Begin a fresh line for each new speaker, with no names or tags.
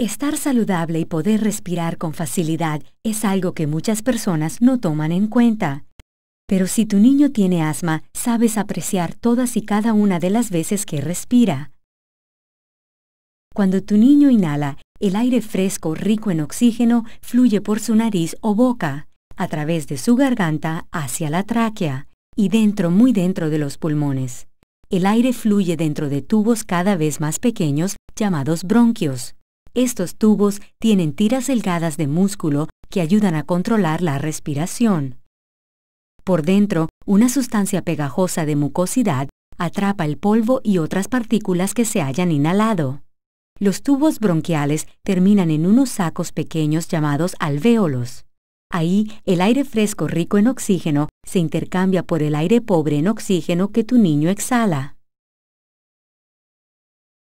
Estar saludable y poder respirar con facilidad es algo que muchas personas no toman en cuenta. Pero si tu niño tiene asma, sabes apreciar todas y cada una de las veces que respira. Cuando tu niño inhala, el aire fresco rico en oxígeno fluye por su nariz o boca, a través de su garganta hacia la tráquea y dentro muy dentro de los pulmones. El aire fluye dentro de tubos cada vez más pequeños llamados bronquios estos tubos tienen tiras delgadas de músculo que ayudan a controlar la respiración. Por dentro, una sustancia pegajosa de mucosidad atrapa el polvo y otras partículas que se hayan inhalado. Los tubos bronquiales terminan en unos sacos pequeños llamados alvéolos. Ahí, el aire fresco rico en oxígeno se intercambia por el aire pobre en oxígeno que tu niño exhala.